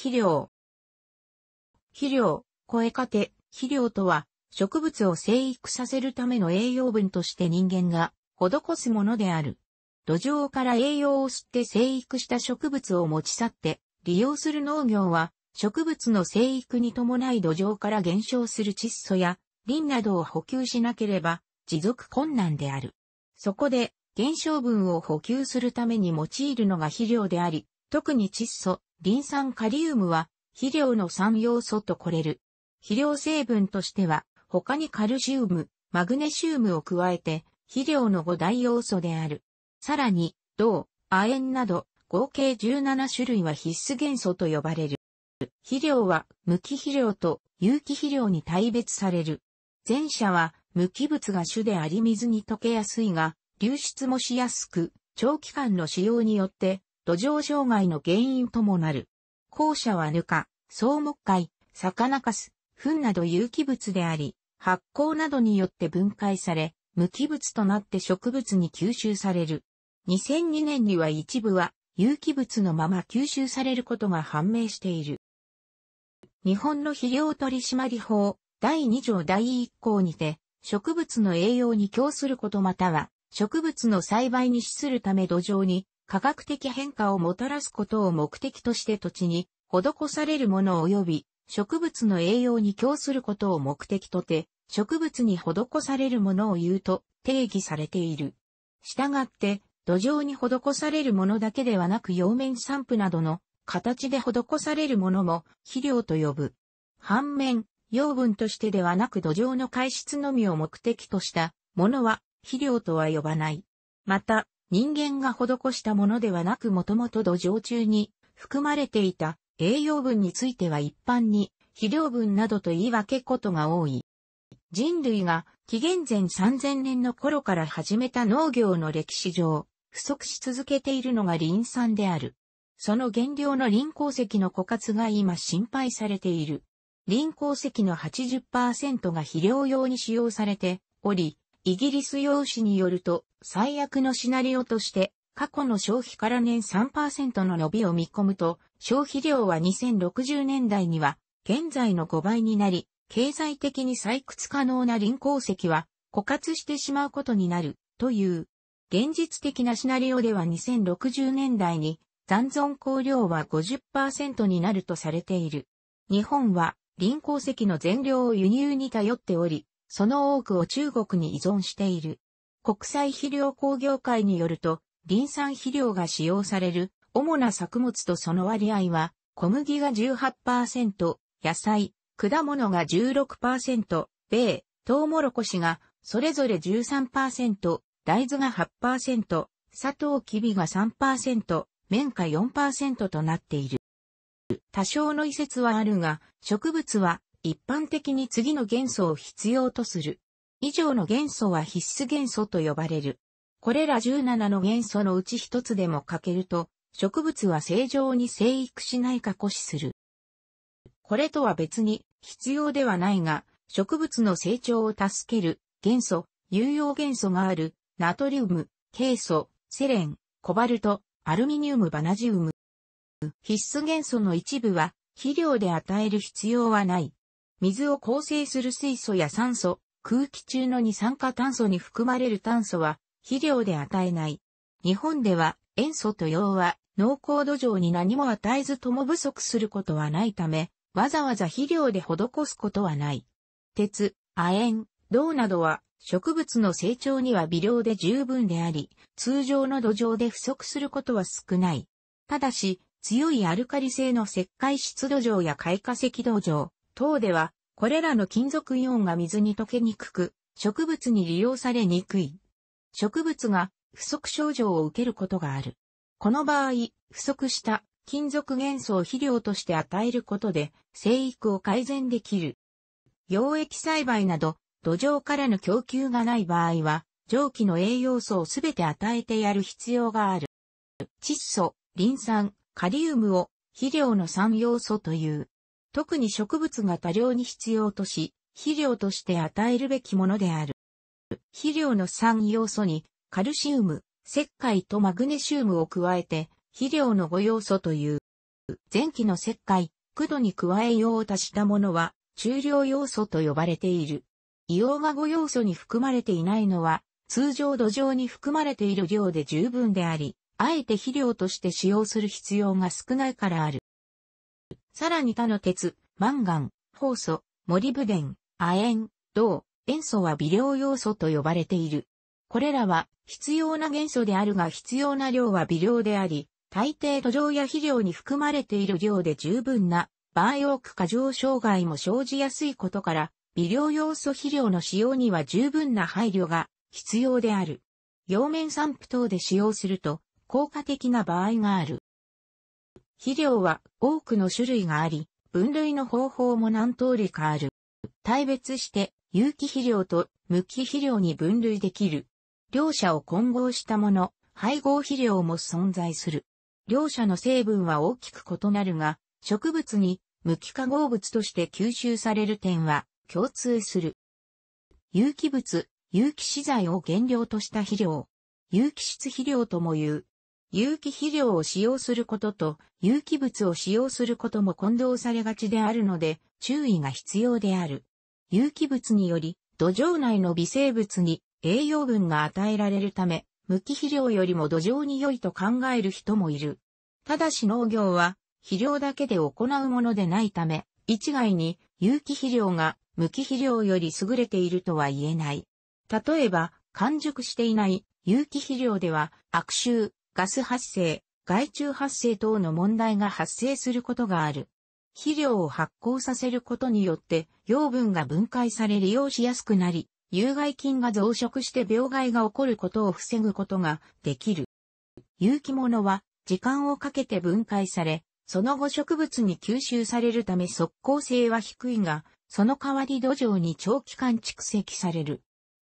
肥料。肥料、声かて、肥料とは、植物を生育させるための栄養分として人間が施すものである。土壌から栄養を吸って生育した植物を持ち去って利用する農業は、植物の生育に伴い土壌から減少する窒素やリンなどを補給しなければ持続困難である。そこで、減少分を補給するために用いるのが肥料であり、特に窒素、リン酸カリウムは肥料の3要素とこれる。肥料成分としては他にカルシウム、マグネシウムを加えて肥料の5大要素である。さらに、銅、亜鉛など合計17種類は必須元素と呼ばれる。肥料は無機肥料と有機肥料に大別される。前者は無機物が主であり水に溶けやすいが、流出もしやすく、長期間の使用によって土壌障害の原因ともなる。校舎はぬか、草木灰、魚かす、糞など有機物であり、発酵などによって分解され、無機物となって植物に吸収される。2002年には一部は有機物のまま吸収されることが判明している。日本の肥料取締法第2条第1項にて、植物の栄養に供することまたは、植物の栽培に資するため土壌に科学的変化をもたらすことを目的として土地に施されるもの及び植物の栄養に供することを目的とて植物に施されるものを言うと定義されている。したがって土壌に施されるものだけではなく葉面散布などの形で施されるものも肥料と呼ぶ。反面、養分としてではなく土壌の改質のみを目的としたものは肥料とは呼ばない。また、人間が施したものではなくもともと土壌中に含まれていた栄養分については一般に肥料分などと言い分けことが多い。人類が紀元前3000年の頃から始めた農業の歴史上、不足し続けているのがン産である。その原料のン鉱石の枯渇が今心配されている。ン鉱石の80%が肥料用に使用されており、イギリス用紙によると、最悪のシナリオとして、過去の消費から年3%の伸びを見込むと、消費量は2060年代には、現在の5倍になり、経済的に採掘可能な林鉱石は、枯渇してしまうことになる、という。現実的なシナリオでは2060年代に、残存鉱量は50%になるとされている。日本は、林鉱石の全量を輸入に頼っており、その多くを中国に依存している。国際肥料工業会によると、林産肥料が使用される主な作物とその割合は、小麦が18%、野菜、果物が16%、米、トウモロコシがそれぞれ13%、大豆が8%、砂糖きびが3%、綿花4%となっている。多少の遺説はあるが、植物は一般的に次の元素を必要とする。以上の元素は必須元素と呼ばれる。これら17の元素のうち一つでも欠けると、植物は正常に生育しないか固死する。これとは別に必要ではないが、植物の成長を助ける元素、有用元素がある、ナトリウム、ケイ素、セレン、コバルト、アルミニウム、バナジウム。必須元素の一部は肥料で与える必要はない。水を構成する水素や酸素、空気中の二酸化炭素に含まれる炭素は肥料で与えない。日本では塩素と溶は濃厚土壌に何も与えずとも不足することはないため、わざわざ肥料で施すことはない。鉄、亜鉛、銅などは植物の成長には微量で十分であり、通常の土壌で不足することは少ない。ただし、強いアルカリ性の石灰質土壌や開花石土壌、等では、これらの金属イオンが水に溶けにくく、植物に利用されにくい。植物が不足症状を受けることがある。この場合、不足した金属元素を肥料として与えることで生育を改善できる。溶液栽培など土壌からの供給がない場合は蒸気の栄養素をすべて与えてやる必要がある。窒素、リン酸、カリウムを肥料の3要素という。特に植物が多量に必要とし、肥料として与えるべきものである。肥料の3要素に、カルシウム、石灰とマグネシウムを加えて、肥料の5要素という。前期の石灰、苦土に加え用を足したものは、中量要素と呼ばれている。硫黄が5要素に含まれていないのは、通常土壌に含まれている量で十分であり、あえて肥料として使用する必要が少ないからある。さらに他の鉄、マンガン、ホウ素、モリブデン、亜鉛、銅、塩素は微量要素と呼ばれている。これらは必要な元素であるが必要な量は微量であり、大抵土壌や肥料に含まれている量で十分な場合多く過剰障害も生じやすいことから、微量要素肥料の使用には十分な配慮が必要である。両面散布等で使用すると効果的な場合がある。肥料は多くの種類があり、分類の方法も何通りかある。対別して有機肥料と無機肥料に分類できる。両者を混合したもの、配合肥料も存在する。両者の成分は大きく異なるが、植物に無機化合物として吸収される点は共通する。有機物、有機資材を原料とした肥料。有機質肥料とも言う。有機肥料を使用することと有機物を使用することも混同されがちであるので注意が必要である。有機物により土壌内の微生物に栄養分が与えられるため無機肥料よりも土壌に良いと考える人もいる。ただし農業は肥料だけで行うものでないため一概に有機肥料が無機肥料より優れているとは言えない。例えば完熟していない有機肥料では悪臭、ガス発生、害虫発生等の問題が発生することがある。肥料を発酵させることによって養分が分解され利用しやすくなり、有害菌が増殖して病害が起こることを防ぐことができる。有機物は時間をかけて分解され、その後植物に吸収されるため即効性は低いが、その代わり土壌に長期間蓄積される。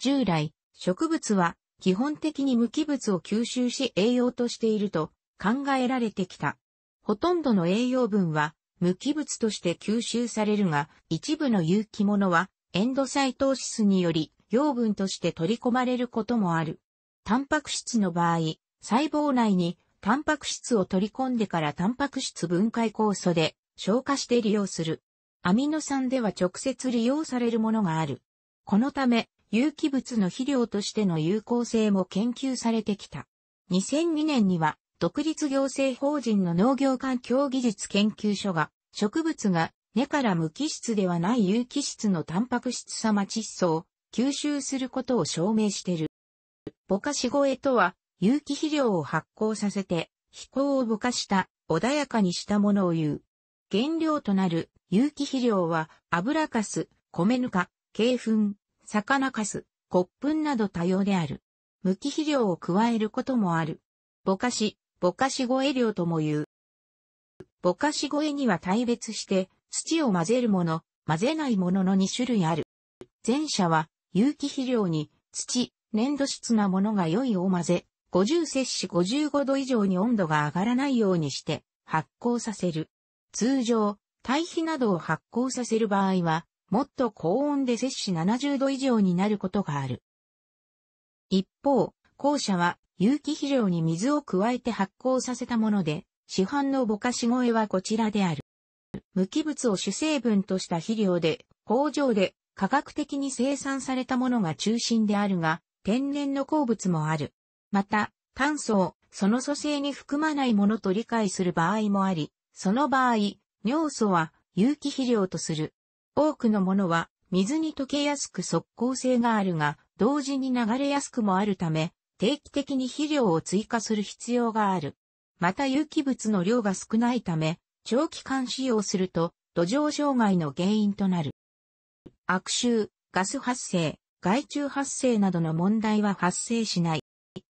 従来、植物は基本的に無機物を吸収し栄養としていると考えられてきた。ほとんどの栄養分は無機物として吸収されるが、一部の有機物はエンドサイトーシスにより養分として取り込まれることもある。タンパク質の場合、細胞内にタンパク質を取り込んでからタンパク質分解酵素で消化して利用する。アミノ酸では直接利用されるものがある。このため、有機物の肥料としての有効性も研究されてきた。2002年には、独立行政法人の農業環境技術研究所が、植物が根から無機質ではない有機質のタンパク質様窒素を吸収することを証明している。ぼかし声とは、有機肥料を発酵させて、飛行をぼかした、穏やかにしたものを言う。原料となる有機肥料は、油かす、米ぬか、鶏粉、魚かす、骨粉など多様である。無機肥料を加えることもある。ぼかし、ぼかし越え量とも言う。ぼかし越えには大別して、土を混ぜるもの、混ぜないものの2種類ある。前者は、有機肥料に、土、粘土質なものが良いを混ぜ、50摂氏55度以上に温度が上がらないようにして、発酵させる。通常、堆肥などを発酵させる場合は、もっと高温で摂氏70度以上になることがある。一方、後者は有機肥料に水を加えて発酵させたもので、市販のぼかし声はこちらである。無機物を主成分とした肥料で、工場で科学的に生産されたものが中心であるが、天然の鉱物もある。また、炭素をその組成に含まないものと理解する場合もあり、その場合、尿素は有機肥料とする。多くのものは水に溶けやすく速効性があるが、同時に流れやすくもあるため、定期的に肥料を追加する必要がある。また有機物の量が少ないため、長期間使用すると土壌障害の原因となる。悪臭、ガス発生、害虫発生などの問題は発生しない。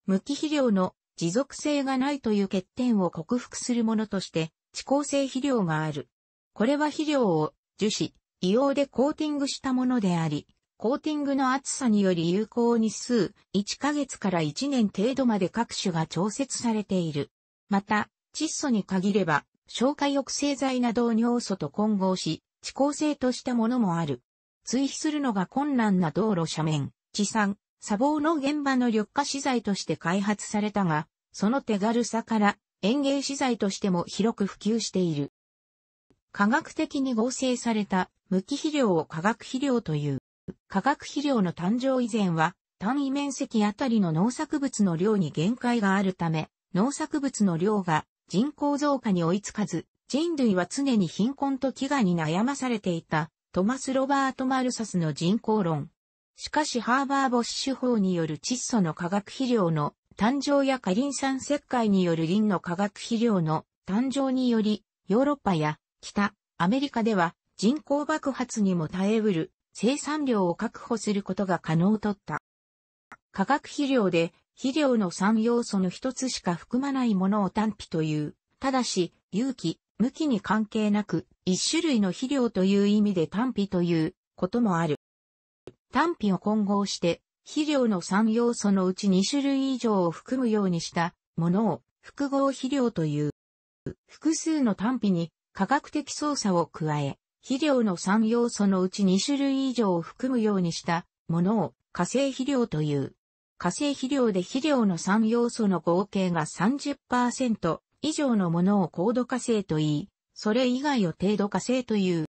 無機肥料の持続性がないという欠点を克服するものとして、地効性肥料がある。これは肥料を樹脂、硫黄でコーティングしたものであり、コーティングの厚さにより有効に数1ヶ月から1年程度まで各種が調節されている。また、窒素に限れば、消化抑制剤などを尿素と混合し、遅効性としたものもある。追肥するのが困難な道路斜面、地産、砂防の現場の緑化資材として開発されたが、その手軽さから園芸資材としても広く普及している。科学的に合成された無機肥料を化学肥料という。化学肥料の誕生以前は、単位面積あたりの農作物の量に限界があるため、農作物の量が人口増加に追いつかず、人類は常に貧困と飢餓に悩まされていた、トマス・ロバート・マルサスの人口論。しかしハーバー・ボッシュ法による窒素の化学肥料の誕生やカリン酸石灰によるリンの化学肥料の誕生により、ヨーロッパや北、アメリカでは人口爆発にも耐えうる生産量を確保することが可能とった。化学肥料で肥料の3要素の一つしか含まないものを単皮という。ただし、有機、無機に関係なく、一種類の肥料という意味で単皮ということもある。単皮を混合して、肥料の3要素のうち2種類以上を含むようにしたものを複合肥料という。複数の単皮に科学的操作を加え、肥料の3要素のうち2種類以上を含むようにしたものを化成肥料という。化成肥料で肥料の3要素の合計が30%以上のものを高度化成と言い、それ以外を程度化成という。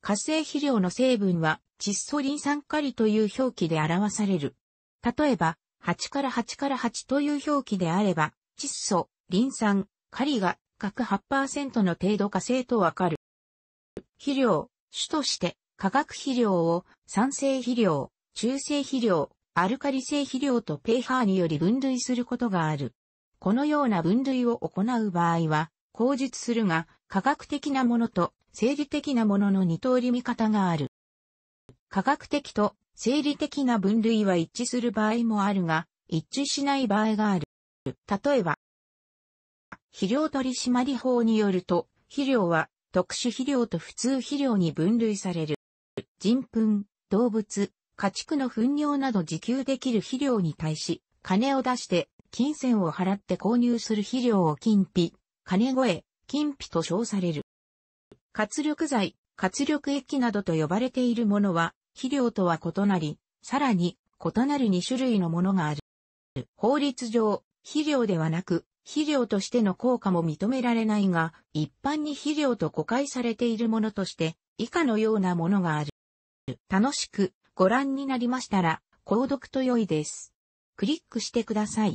化成肥料の成分は窒素リン酸カリという表記で表される。例えば、8から8から8という表記であれば、窒素、リン酸、カリが各8%の程度化成とわかる。肥料、主として化学肥料を酸性肥料、中性肥料、アルカリ性肥料とペーハーにより分類することがある。このような分類を行う場合は、口述するが、科学的なものと生理的なものの二通り見方がある。科学的と生理的な分類は一致する場合もあるが、一致しない場合がある。例えば、肥料取締法によると、肥料は特殊肥料と普通肥料に分類される。人糞、動物、家畜の糞尿など自給できる肥料に対し、金を出して金銭を払って購入する肥料を金費、金越、金費と称される。活力剤、活力液などと呼ばれているものは、肥料とは異なり、さらに異なる2種類のものがある。法律上、肥料ではなく、肥料としての効果も認められないが、一般に肥料と誤解されているものとして、以下のようなものがある。楽しくご覧になりましたら、購読と良いです。クリックしてください。